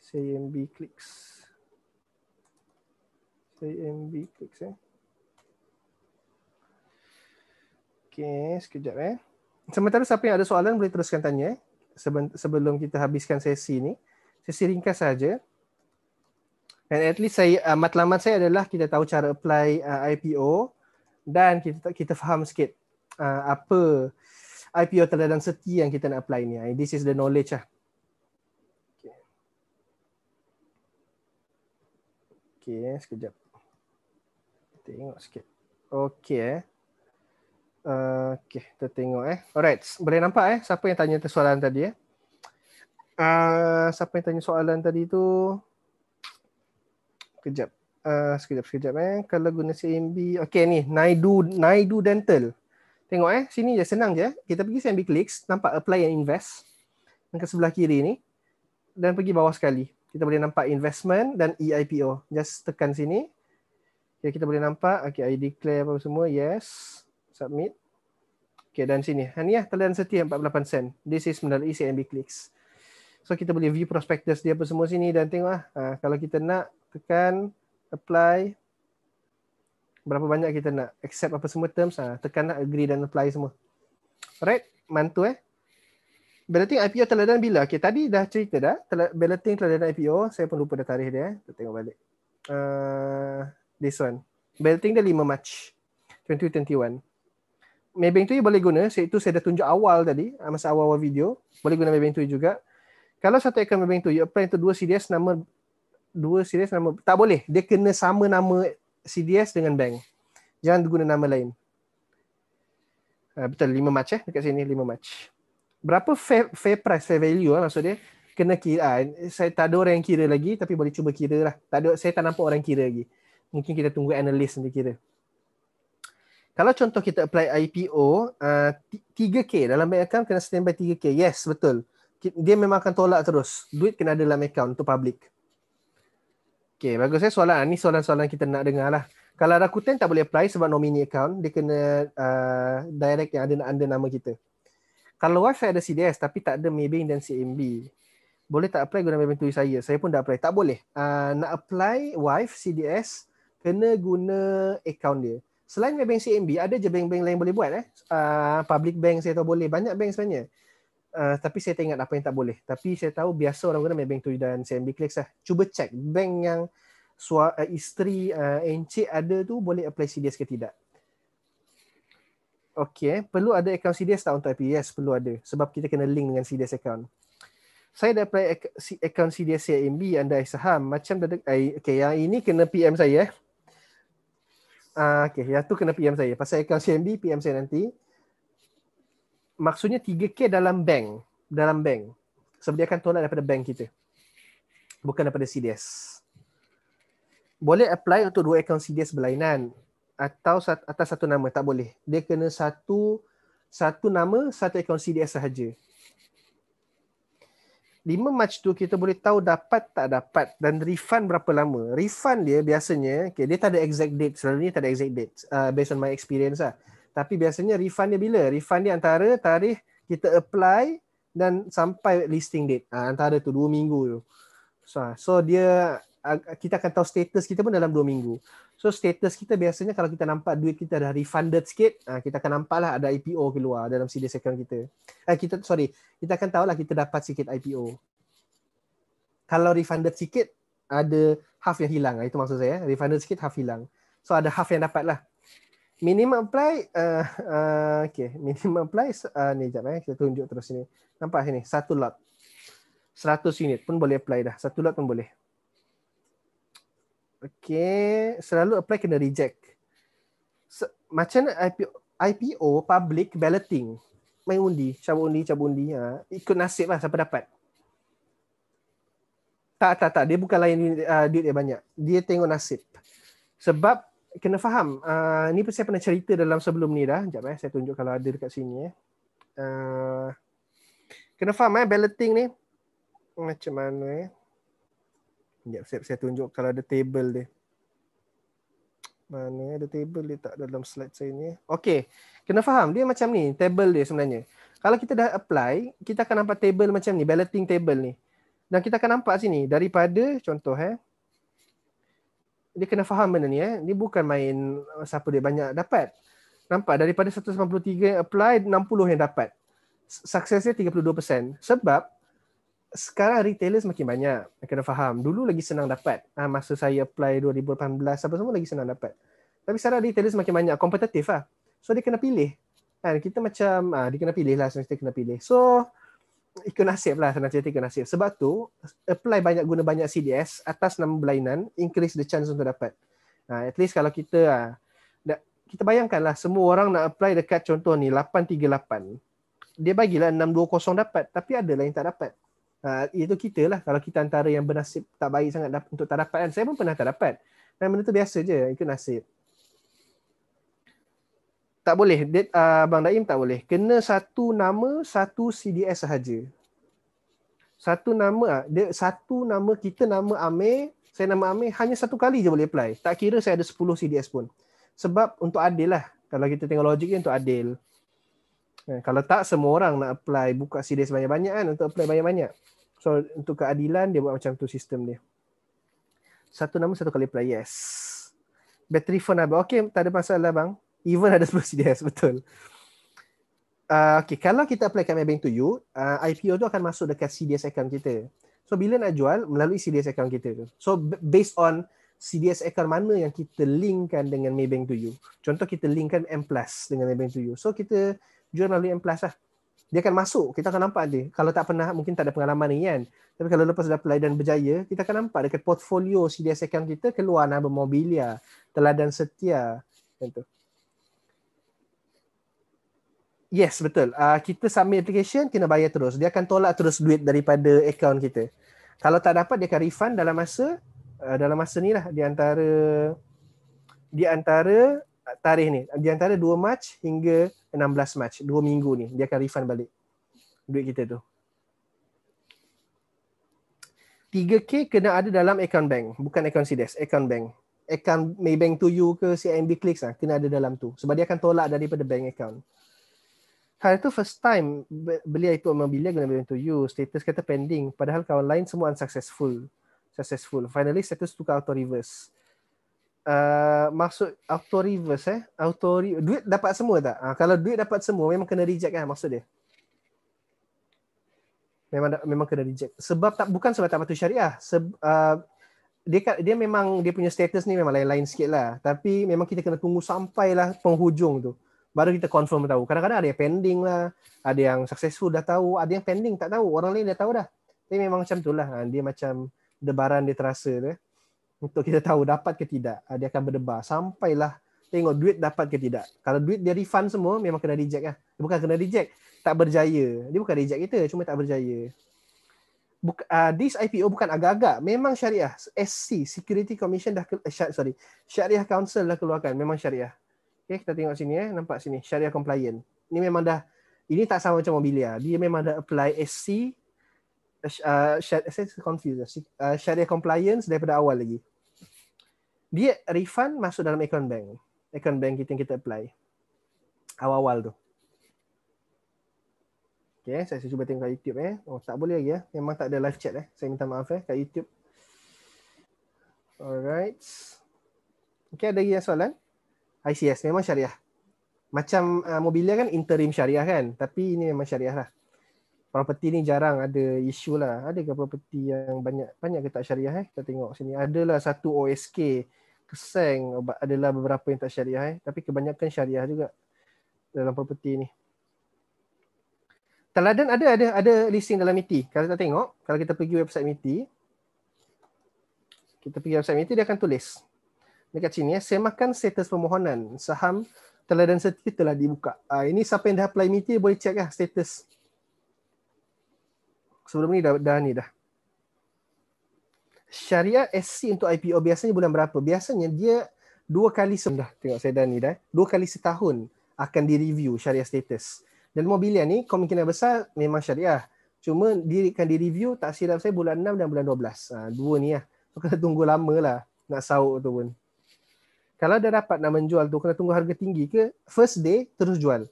CMB clicks. JMB fix eh. Okay, sekejap eh. Sementara siapa yang ada soalan boleh teruskan tanya eh. Sebelum kita habiskan sesi ni. Sesi ringkas saja. And at least saya, uh, matlamat saya adalah kita tahu cara apply uh, IPO dan kita kita faham sikit uh, apa IPO teladan seti yang kita nak apply ni. This is the knowledge lah. Okay, okay sekejap. Tengok sikit. Okey eh. Uh, okay, kita tengok eh. Alright, boleh nampak eh siapa yang tanya soalan tadi eh. Uh, siapa yang tanya soalan tadi tu? Kejap. Uh, eh, sekejap, sekejap eh. Kalau guna CMB. Okay ni, Naidu, Naidu Dental. Tengok eh, sini je, senang je. Eh. Kita pergi CMB Clicks, nampak apply and invest. Yang ke sebelah kiri ni. Dan pergi bawah sekali. Kita boleh nampak investment dan EIPO. Just tekan sini, Okay, kita boleh nampak. Okay, I declare apa semua. Yes. Submit. Okay, dan sini. Ini lah talian setia 48 sen. This is melalui CNB Clicks. So, kita boleh view prospectus dia apa semua sini dan tengok lah. Ha, kalau kita nak tekan apply. Berapa banyak kita nak accept apa semua terms. Ha, tekan lah agree dan apply semua. Alright. Mantu eh. Balloting IPO teladan bila? Okay, tadi dah cerita dah. Balloting teladan IPO. Saya pun lupa dah tarikh dia. Eh. Kita tengok balik. Uh, this one. Belting dia 5 March 2021. Maybank 2 boleh guna. So itu saya dah tunjuk awal tadi. Ah, masa awal-awal video. Boleh guna Maybank 2 juga. Kalau satu account Maybank 2, you apply to 2 CDS nama dua CDS nama tak boleh dia kena sama nama CDS dengan bank jangan guna nama lain uh, betul 5 match eh dekat sini 5 match berapa fair, fair price fair value lah maksud kena kira ah, saya tak ada orang yang kira lagi tapi boleh cuba kira lah tak ada saya tak nampak orang kira lagi mungkin kita tunggu analis nanti kira. Kalau contoh kita apply IPO, uh, 3K dalam bank account kena standby 3K. Yes, betul. Dia memang akan tolak terus. Duit kena ada dalam account untuk public. Okay, bagus saya eh soalan. Ini soalan-soalan kita nak dengar lah. Kalau Rakuten tak boleh apply sebab nominee account, dia kena uh, direct yang ada under nama kita. Kalau wife saya ada CDS tapi tak ada Maybank dan CMB, boleh tak apply guna Maybank tu saya? Saya pun dah apply. Tak boleh. Uh, nak apply wife CDS, kena guna account dia. Selain dengan bank CMB, ada je bank-bank lain boleh buat. Eh? Uh, public bank saya tahu boleh. Banyak bank sebenarnya. Uh, tapi saya tak apa yang tak boleh. Tapi saya tahu biasa orang guna bank tu dan CMB Klicks. Lah. Cuba cek bank yang sua, uh, isteri uh, encik ada tu boleh apply CDS ke tidak. Okay. Eh. Perlu ada account CDS tak untuk IP? Yes, perlu ada. Sebab kita kena link dengan CDS account. Saya dah apply account CDS CIMB anda saham. Macam dah okay, yang ini kena PM saya. Eh. Ah, okay. Yang tu kena PM saya. Pasal akaun CMB, PM saya nanti. Maksudnya 3K dalam bank. Dalam bank. Sebab dia akan tolak daripada bank kita. Bukan daripada CDS. Boleh apply untuk dua akaun CDS berlainan. Atau atas satu nama. Tak boleh. Dia kena satu satu nama, satu akaun CDS sahaja lima match tu kita boleh tahu dapat tak dapat dan refund berapa lama. Refund dia biasanya, okay, dia tak ada exact date. ni tak ada exact date uh, based on my experience lah. Tapi biasanya refund dia bila? Refund dia antara tarikh kita apply dan sampai listing date. Uh, antara tu, dua minggu tu. So, ah, so dia kita akan tahu status kita pun dalam 2 minggu. So status kita biasanya kalau kita nampak duit kita dah refunded sikit, ah, kita akan nampaklah ada IPO keluar dalam CD second kita. Eh, kita sorry, kita akan tahu lah kita dapat sikit IPO. Kalau refunded sikit, ada half yang hilang. Ah, itu maksud saya. Eh. Refunded sikit, half hilang. So ada half yang dapat lah. Minimum apply, uh, uh, okay. [LAUGHS] Minimum apply, uh, ni jap eh. Kita tunjuk terus sini. Nampak sini, satu lot. seratus unit pun boleh apply dah. Satu lot pun boleh. Okay, selalu apply kena reject. So, macam IPO, IPO public balloting. Main undi, cabut undi, cabut undi. Ha. Ikut nasib lah siapa dapat. Tak, tak, tak. Dia bukan lain uh, duit dia banyak. Dia tengok nasib. Sebab kena faham. Uh, ni pun saya pernah cerita dalam sebelum ni dah. Sekejap eh, saya tunjuk kalau ada dekat sini. Eh. Uh, kena faham eh, balloting ni. Macam mana eh. Sekejap, saya, saya tunjuk kalau ada table dia. Mana ada table dia tak dalam slide saya ni. Okay, kena faham. Dia macam ni, table dia sebenarnya. Kalau kita dah apply, kita akan nampak table macam ni, balloting table ni. Dan kita akan nampak sini, daripada contoh eh. Dia kena faham benda ni eh. Ni bukan main siapa dia banyak dapat. Nampak daripada 183 yang apply, 60 yang dapat. Success dia 32%. Sebab sekarang retailers makin banyak. Kena faham. Dulu lagi senang dapat. Ha, masa saya apply 2018, apa semua lagi senang dapat. Tapi sekarang retailers makin banyak. Kompetitif lah. So, dia kena pilih. Ha, kita macam, ha, dia kena pilih lah. Sebenarnya kena pilih. So, ikut nasib lah. Senang cerita ikut nasib. Sebab tu, apply banyak guna banyak CDS atas nama berlainan, increase the chance untuk dapat. Ha, at least kalau kita, ha, dah, kita lah semua orang nak apply dekat contoh ni, 838. Dia bagilah 620 dapat. Tapi ada lah yang tak dapat. Ha, Itu kita lah Kalau kita antara yang bernasib Tak baik sangat Untuk tak dapat kan Saya pun pernah tak dapat Dan benda tu biasa je Itu nasib Tak boleh Abang ah, Daim tak boleh Kena satu nama Satu CDS sahaja Satu nama ah, dia Satu nama Kita nama Amir Saya nama Amir Hanya satu kali je boleh apply Tak kira saya ada 10 CDS pun Sebab untuk adil lah Kalau kita tengok logik ni Untuk adil Eh, kalau tak semua orang nak apply buka CD sebanyak-banyak kan untuk apply banyak-banyak. So untuk keadilan dia buat macam tu sistem dia. Satu nama satu kali apply. Yes. Bateri phone habis. Okay, tak ada masalah bang. Even ada 10 [LAUGHS] CDS, betul. Uh, ah, okay, kalau kita apply kat Maybank to you, uh, ah, IPO tu akan masuk dekat CDS account kita. So, bila nak jual, melalui CDS account kita. So, based on CDS account mana yang kita linkkan dengan Maybank to you. Contoh, kita linkkan M Plus dengan Maybank to you. So, kita jual melalui M Plus lah. Dia akan masuk, kita akan nampak dia. Kalau tak pernah, mungkin tak ada pengalaman ni kan. Tapi kalau lepas dah pelayanan berjaya, kita akan nampak dekat portfolio CDS account kita keluar nama Mobilia, Teladan Setia, macam Yes, betul. Uh, kita submit application, kena bayar terus. Dia akan tolak terus duit daripada account kita. Kalau tak dapat, dia akan refund dalam masa uh, dalam masa ni lah, di antara di antara ah, tarikh ni, di antara 2 Mac hingga 16 match, 2 minggu ni dia akan refund balik duit kita tu 3K kena ada dalam account bank bukan account CDS account bank account Maybank to you ke CIMB Clicks lah kena ada dalam tu sebab dia akan tolak daripada bank account Hari tu first time beli itu memang bila maybank to you status kata pending padahal kawan lain semua unsuccessful successful finally status tukar auto reverse Eh, maksud auto reverse eh auto re- duit dapat semua tak uh, kalau duit dapat semua memang kena reject kan maksud dia memang memang kena reject sebab tak bukan sebab tak patuh syariah Seb, uh, dia dia memang dia punya status ni memang lain-lain sikit lah tapi memang kita kena tunggu sampailah penghujung tu baru kita confirm tahu kadang-kadang ada yang pending lah ada yang successful dah tahu ada yang pending tak tahu orang lain dah tahu dah tapi memang macam tu lah ah, dia macam debaran dia terasa tu eh untuk kita tahu dapat ke tidak ah, dia akan berdebar sampailah tengok duit dapat ke tidak kalau duit dia refund semua memang kena reject lah bukan kena reject tak berjaya dia bukan reject kita cuma tak berjaya Buk, uh, this IPO bukan agak-agak memang syariah SC Security Commission dah eh, syar, sorry Syariah Council dah keluarkan memang syariah okay, kita tengok sini eh nampak sini syariah compliant ini memang dah ini tak sama macam mobilia dia memang dah apply SC uh, eh, eh, syar, saya confused uh, syariah compliance daripada awal lagi dia refund masuk dalam account bank. Account bank kita yang kita apply. Awal-awal tu. Okay, saya, saya cuba tengok kat YouTube eh. Oh, tak boleh lagi ya. Eh. Memang tak ada live chat eh. Saya minta maaf eh kat YouTube. Alright. Okay, ada lagi yang soalan? ICS memang syariah. Macam uh, mobilia kan interim syariah kan. Tapi ini memang syariah lah. Properti ni jarang ada isu lah. Ada Adakah properti yang banyak banyak ke tak syariah eh? Kita tengok sini. Adalah satu OSK keseng adalah beberapa yang tak syariah eh tapi kebanyakan syariah juga dalam properti ni Taladan ada ada ada listing dalam MITI kalau kita tengok kalau kita pergi website MITI kita pergi website MITI dia akan tulis dekat sini eh semakan status permohonan saham taladan setia telah dibuka uh, ini siapa yang dah apply MITI boleh check lah status sebelum ni dah, dah ni dah syariah SC untuk IPO biasanya bulan berapa? Biasanya dia dua kali sudah tengok saya dan ni dah. Eh. Dua kali setahun akan direview syariah status. Dan mobilia ni kemungkinan besar memang syariah. Cuma dia akan direview tak silap saya bulan 6 dan bulan 12. Ha, dua ni lah. So, kena tunggu lama lah nak sauk tu pun. Kalau dah dapat nak menjual tu kena tunggu harga tinggi ke first day terus jual.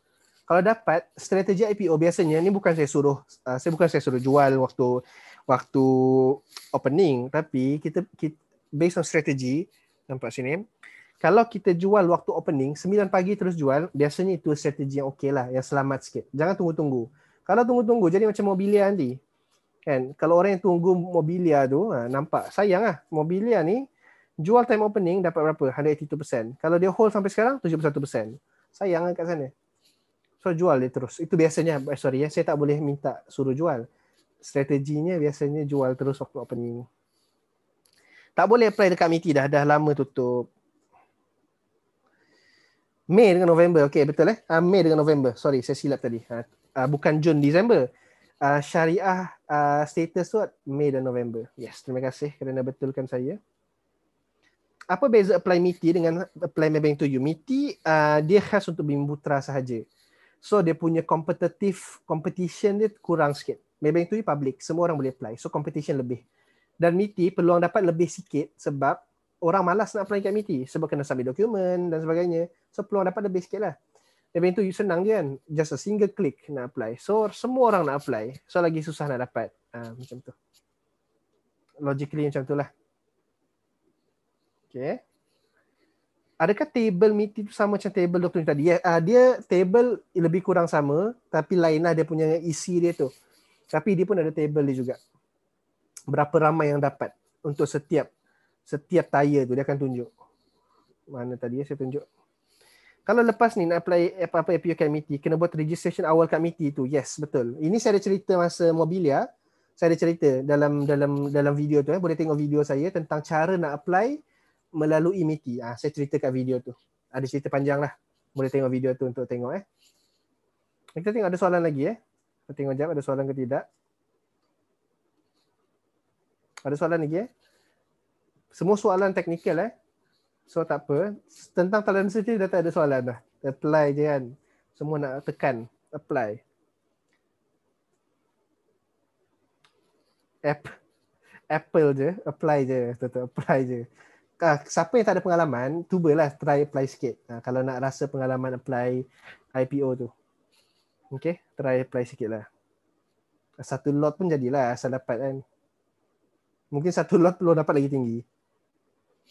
Kalau dapat strategi IPO biasanya ni bukan saya suruh uh, saya bukan saya suruh jual waktu waktu opening tapi kita, kita based on strategy nampak sini kalau kita jual waktu opening 9 pagi terus jual biasanya itu strategi yang okay lah yang selamat sikit jangan tunggu-tunggu kalau tunggu-tunggu jadi macam mobilia nanti kan kalau orang yang tunggu mobilia tu ha, nampak sayang ah mobilia ni jual time opening dapat berapa 182% kalau dia hold sampai sekarang 71% sayang lah kat sana so jual dia terus itu biasanya eh, sorry ya saya tak boleh minta suruh jual strateginya biasanya jual terus waktu opening. Tak boleh apply dekat MITI dah, dah lama tutup. Mei dengan November. okay betul eh? Uh, Mei dengan November. Sorry, saya silap tadi. Uh, uh, bukan Jun Disember. Uh, syariah uh, status tu Mei dan November. Yes, terima kasih kerana betulkan saya. Apa beza apply MITI dengan apply Maybank to you? MITI uh, dia khas untuk Bimbutra sahaja. So dia punya competitive competition dia kurang sikit. Maybank tu public, semua orang boleh apply. So competition lebih. Dan MITI peluang dapat lebih sikit sebab orang malas nak apply kat MITI sebab kena submit dokumen dan sebagainya. So peluang dapat lebih sikit lah. Maybank tu senang je kan. Just a single click nak apply. So semua orang nak apply. So lagi susah nak dapat. Ha, macam tu. Logically macam tu lah. Okay. Adakah table MITI tu sama macam table doktor tadi? Ya, dia table lebih kurang sama tapi lainlah dia punya isi dia tu. Tapi dia pun ada table dia juga. Berapa ramai yang dapat untuk setiap setiap tayar tu dia akan tunjuk. Mana tadi ya, saya tunjuk. Kalau lepas ni nak apply apa-apa APU kat kena buat registration awal kat MITI tu. Yes, betul. Ini saya ada cerita masa mobilia. Saya ada cerita dalam dalam dalam video tu. Eh. Boleh tengok video saya tentang cara nak apply melalui MITI. Ah, ha, saya cerita kat video tu. Ada cerita panjang lah. Boleh tengok video tu untuk tengok. Eh. Kita tengok ada soalan lagi. Eh. Kita tengok jap ada soalan ke tidak. Ada soalan lagi eh? Semua soalan teknikal eh. So tak apa. Tentang talent search dah tak ada soalan dah. Apply je kan. Semua nak tekan. Apply. App. Apple je. Apply je. Tentu, apply je. Ah, siapa yang tak ada pengalaman, cubalah try apply sikit. Ah, kalau nak rasa pengalaman apply IPO tu. Okay, try apply sikit lah. Satu lot pun jadilah asal dapat kan. Mungkin satu lot perlu dapat lagi tinggi.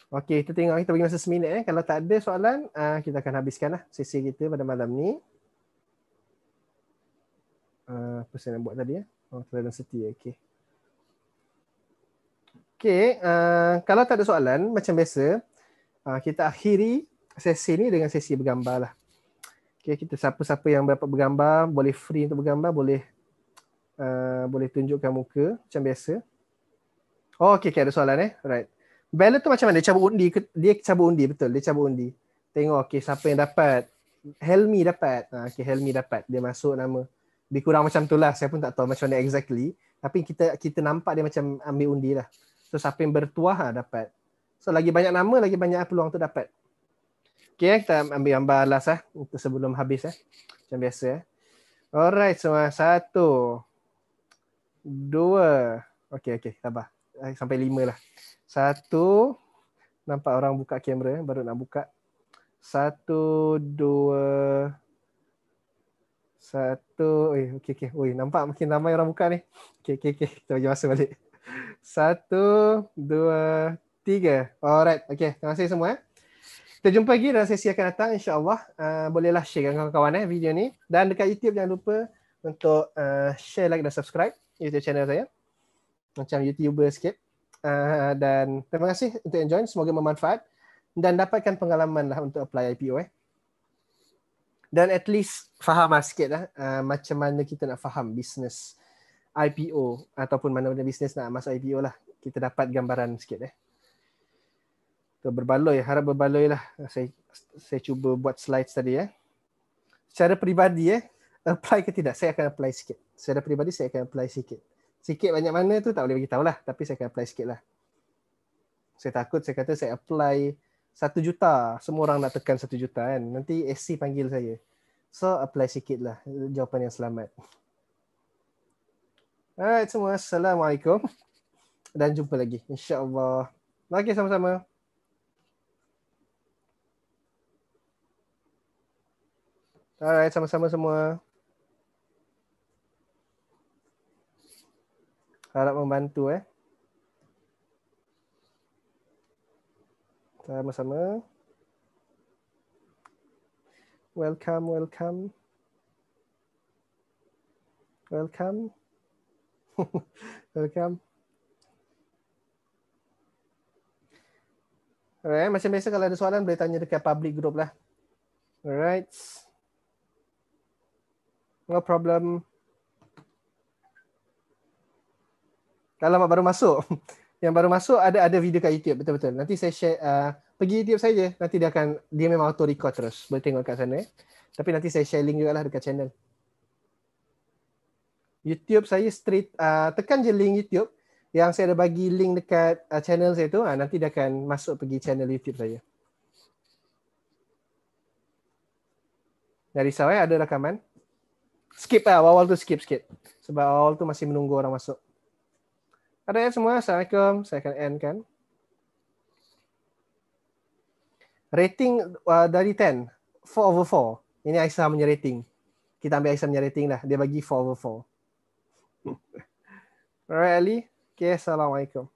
Okay, kita tengok. Kita bagi masa seminit. Eh. Kalau tak ada soalan, uh, kita akan habiskan lah sesi kita pada malam ni. Uh, apa saya nak buat tadi? Eh? Oh, terlalu setia. Eh. Okay. Okay, okay uh, kalau tak ada soalan, macam biasa, uh, kita akhiri sesi ni dengan sesi bergambar lah. Okay, kita siapa-siapa yang dapat bergambar boleh free untuk bergambar boleh uh, boleh tunjukkan muka macam biasa. Oh, okay, okay, ada soalan eh. Right. Ballot tu macam mana? Dia cabut undi ke? Dia cabut undi, betul. Dia cabut undi. Tengok, okay, siapa yang dapat. Helmi dapat. Ha, ah, okay, Helmi dapat. Dia masuk nama. Lebih kurang macam tu lah. Saya pun tak tahu macam mana exactly. Tapi kita kita nampak dia macam ambil undi lah. So, siapa yang bertuah ha, dapat. So, lagi banyak nama, lagi banyak peluang tu dapat. Okay, eh, kita ambil gambar last lah. Untuk sebelum habis eh. Macam biasa eh. Alright, semua. Eh, satu. Dua. Okay, okay. tambah Sampai lima lah. Satu. Nampak orang buka kamera. Baru nak buka. Satu, dua. Satu. Oi, okay, okay. Oi, nampak mungkin ramai orang buka ni. Okay, okay, okay. Kita bagi masa balik. Satu, dua, tiga. Alright, okay. Terima kasih semua. Eh. Kita jumpa lagi dalam sesi akan datang insya-Allah. Uh, ah, bolehlah share dengan kawan-kawan eh video ni dan dekat YouTube jangan lupa untuk uh, share like dan subscribe YouTube channel saya. Macam YouTuber sikit. Uh, dan terima kasih untuk yang join semoga bermanfaat dan dapatkan pengalaman lah untuk apply IPO eh. Dan at least faham lah sikit lah uh, macam mana kita nak faham bisnes IPO ataupun mana-mana bisnes nak masuk IPO lah. Kita dapat gambaran sikit eh. So berbaloi, harap berbaloi lah. Saya, saya cuba buat slide tadi ya. Secara peribadi ya, apply ke tidak? Saya akan apply sikit. Secara peribadi saya akan apply sikit. Sikit banyak mana tu tak boleh beritahu lah. Tapi saya akan apply sikit lah. Saya takut saya kata saya apply satu juta. Semua orang nak tekan satu juta kan. Nanti SC panggil saya. So apply sikit lah jawapan yang selamat. Alright semua. Assalamualaikum. Dan jumpa lagi. InsyaAllah. Okay sama-sama. Alright, sama-sama semua. Harap membantu eh. Sama-sama. Welcome, welcome. Welcome. [LAUGHS] welcome. Alright, eh, macam biasa kalau ada soalan boleh tanya dekat public group lah. Alright. No problem. Kalau mak baru masuk, [LAUGHS] yang baru masuk ada ada video kat YouTube betul-betul. Nanti saya share uh, pergi YouTube saja. Nanti dia akan dia memang auto record terus. Boleh tengok kat sana. Eh. Tapi nanti saya share link juga lah dekat channel. YouTube saya straight uh, tekan je link YouTube yang saya ada bagi link dekat uh, channel saya tu. Uh, nanti dia akan masuk pergi channel YouTube saya. Jangan risau eh, ada rakaman skip lah awal tu skip skip. sebab awal tu masih menunggu orang masuk ada ya semua assalamualaikum saya akan end kan rating uh, dari 10 4 over 4 ini Aisyah punya rating kita ambil Aisyah punya rating lah dia bagi 4 over 4 [LAUGHS] alright Ali okay, assalamualaikum